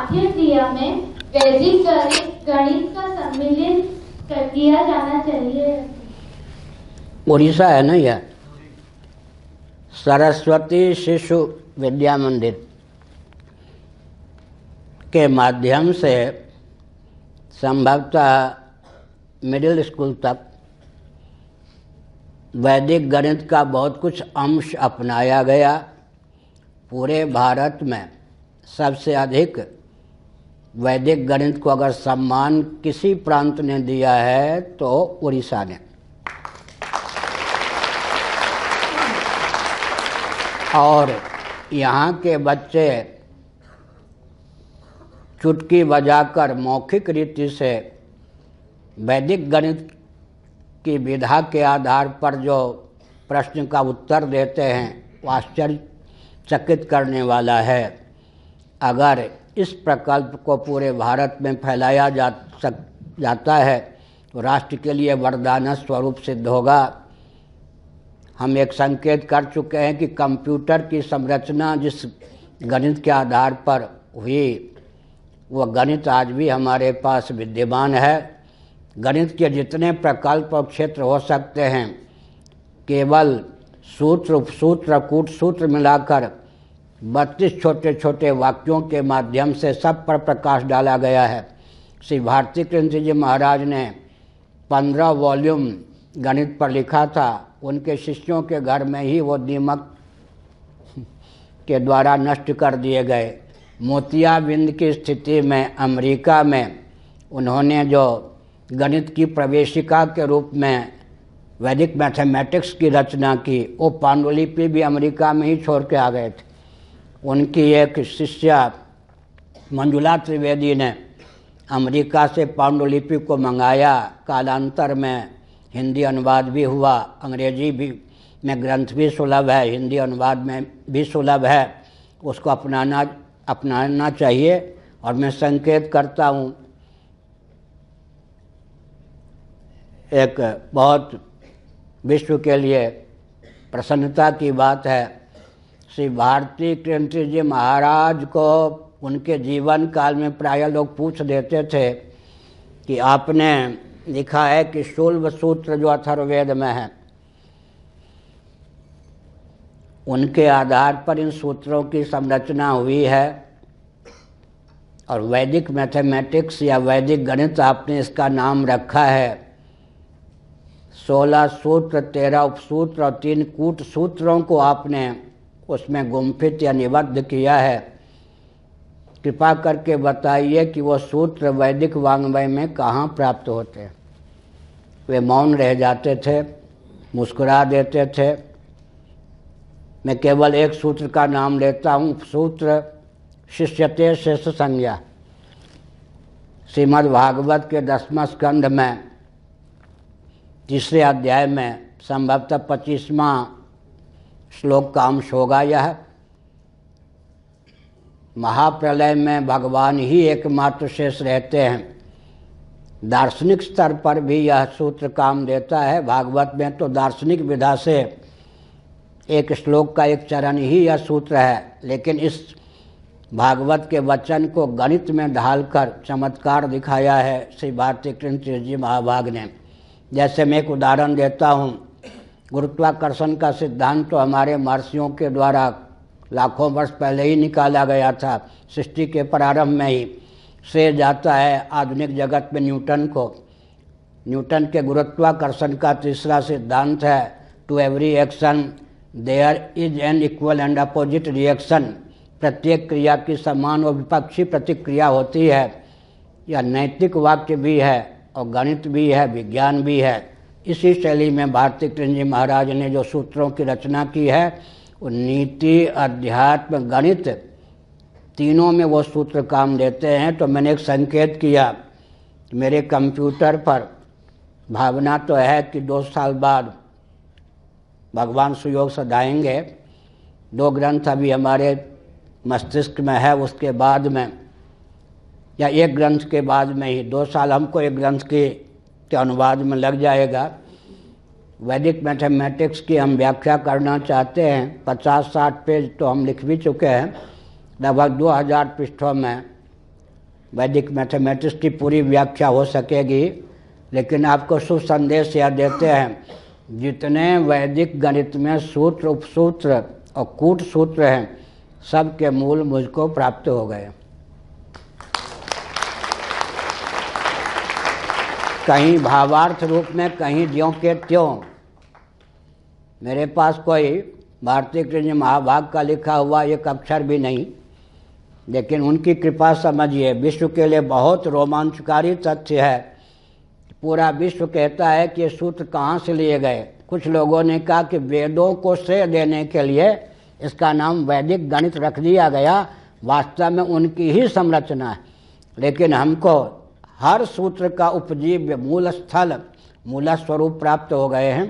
पाठ्य क्रिया में वैदिक गणित का सम्मिलित कर दिया जाना चाहिए उड़ीसा है ना यह सरस्वती शिशु विद्या मंदिर के माध्यम से संभवतः मिडिल स्कूल तक वैदिक गणित का बहुत कुछ अंश अपनाया गया पूरे भारत में सबसे अधिक वैदिक गणित को अगर सम्मान किसी प्रांत ने दिया है तो उड़ीसा ने और यहाँ के बच्चे चुटकी बजाकर मौखिक रीति से वैदिक गणित की विधा के आधार पर जो प्रश्न का उत्तर देते हैं वो आश्चर्यचकित करने वाला है अगर इस प्रकल्प को पूरे भारत में फैलाया जा सक जाता है तो राष्ट्र के लिए वरदान स्वरूप सिद्ध होगा हम एक संकेत कर चुके हैं कि कंप्यूटर की संरचना जिस गणित के आधार पर हुई वह गणित आज भी हमारे पास विद्यमान है गणित के जितने प्रकल्प और क्षेत्र हो सकते हैं केवल सूत्र सूत्र कूट सूत्र मिलाकर बत्तीस छोटे छोटे वाक्यों के माध्यम से सब पर प्रकाश डाला गया है श्री भारती कृष्ण जी महाराज ने पंद्रह वॉल्यूम गणित पर लिखा था उनके शिष्यों के घर में ही वो दीमक के द्वारा नष्ट कर दिए गए मोतियाबिंद की स्थिति में अमेरिका में उन्होंने जो गणित की प्रवेशिका के रूप में वैदिक मैथमेटिक्स की रचना की वो पांडुलिपि भी अमेरिका में ही छोड़ के आ गए थे उनकी एक शिष्या मंजुला त्रिवेदी ने अमेरिका से पांडुलिपि को मंगाया कालांतर में हिंदी अनुवाद भी हुआ अंग्रेजी भी में ग्रंथ भी सुलभ है हिंदी अनुवाद में भी सुलभ है उसको अपनाना अपनाना चाहिए और मैं संकेत करता हूँ एक बहुत विश्व के लिए प्रसन्नता की बात है श्री भारती कृंती जी महाराज को उनके जीवन काल में प्राय लोग पूछ देते थे कि आपने लिखा है कि शुल्भ सूत्र जो अथर्वेद में है उनके आधार पर इन सूत्रों की संरचना हुई है और वैदिक मैथमेटिक्स या वैदिक गणित आपने इसका नाम रखा है सोलह सूत्र तेरह उपसूत्र और तीन कूट सूत्रों को आपने उसमें गुम्फित या निबद्ध किया है कृपा करके बताइए कि वो सूत्र वैदिक वांग्मय में कहाँ प्राप्त होते वे मौन रह जाते थे मुस्कुरा देते थे मैं केवल एक सूत्र का नाम लेता हूँ सूत्र शिष्यते शेष संज्ञा श्रीमद् भागवत के दसवा स्कंध में तीसरे अध्याय में संभवतः पच्चीसवा श्लोक का अंश होगा यह महाप्रलय में भगवान ही एकमात्र शेष रहते हैं दार्शनिक स्तर पर भी यह सूत्र काम देता है भागवत में तो दार्शनिक विधा से एक श्लोक का एक चरण ही यह सूत्र है लेकिन इस भागवत के वचन को गणित में ढालकर चमत्कार दिखाया है श्री भारती कृष्ण जी महाभाग ने जैसे मैं एक उदाहरण देता हूँ गुरुत्वाकर्षण का सिद्धांत तो हमारे महर्षियों के द्वारा लाखों वर्ष पहले ही निकाला गया था सृष्टि के प्रारंभ में ही से जाता है आधुनिक जगत में न्यूटन को न्यूटन के गुरुत्वाकर्षण का तीसरा सिद्धांत है to every action there is an equal and opposite reaction प्रत्येक क्रिया की समान और विपक्षी प्रतिक्रिया होती है यह नैतिक वाक्य भी है और गणित भी है विज्ञान भी है इसी शैली में भारती कृष्ण जी महाराज ने जो सूत्रों की रचना की है वो नीति अध्यात्म गणित तीनों में वो सूत्र काम देते हैं तो मैंने एक संकेत किया मेरे कंप्यूटर पर भावना तो है कि दो साल बाद भगवान सुयोग सदाएंगे दो ग्रंथ अभी हमारे मस्तिष्क में है उसके बाद में या एक ग्रंथ के बाद में ही दो साल हमको एक ग्रंथ की के अनुवाद में लग जाएगा वैदिक मैथमेटिक्स की हम व्याख्या करना चाहते हैं पचास साठ पेज तो हम लिख भी चुके हैं लगभग दो हज़ार पृष्ठों में वैदिक मैथमेटिक्स की पूरी व्याख्या हो सकेगी लेकिन आपको शुभ संदेश यह देते हैं जितने वैदिक गणित में सूत्र उपसूत्र और कूट सूत्र हैं सब के मूल मुझको प्राप्त हो गए कहीं भावार्थ रूप में कहीं ज्यों के त्यों मेरे पास कोई भारतीय कृष्ण महाभाग का लिखा हुआ एक अक्षर भी नहीं लेकिन उनकी कृपा समझिए विश्व के लिए बहुत रोमांचकारी तथ्य है पूरा विश्व कहता है कि सूत्र कहाँ से लिए गए कुछ लोगों ने कहा कि वेदों को श्रेय देने के लिए इसका नाम वैदिक गणित रख दिया गया वास्तव में उनकी ही संरचना है लेकिन हमको हर सूत्र का उपजीव्य मूल स्थल मूला स्वरूप प्राप्त हो गए हैं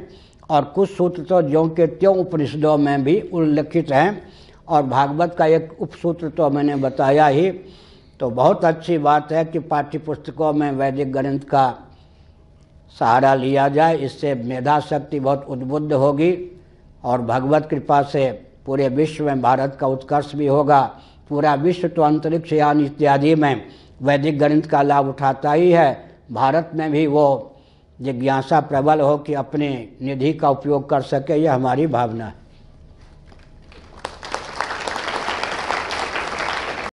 और कुछ सूत्र तो ज्यों के त्यों उपनिषदों में भी उल्लिखित हैं और भागवत का एक उपसूत्र तो मैंने बताया ही तो बहुत अच्छी बात है कि पाठ्य पुस्तकों में वैदिक ग्रंथ का सहारा लिया जाए इससे मेधा शक्ति बहुत उद्बुद्ध होगी और भगवत कृपा से पूरे विश्व में भारत का उत्कर्ष भी होगा पूरा विश्व तो अंतरिक्ष यान इत्यादि में वैदिक गणित का लाभ उठाता ही है भारत में भी वो जिज्ञासा प्रबल हो कि अपने निधि का उपयोग कर सके यह हमारी भावना है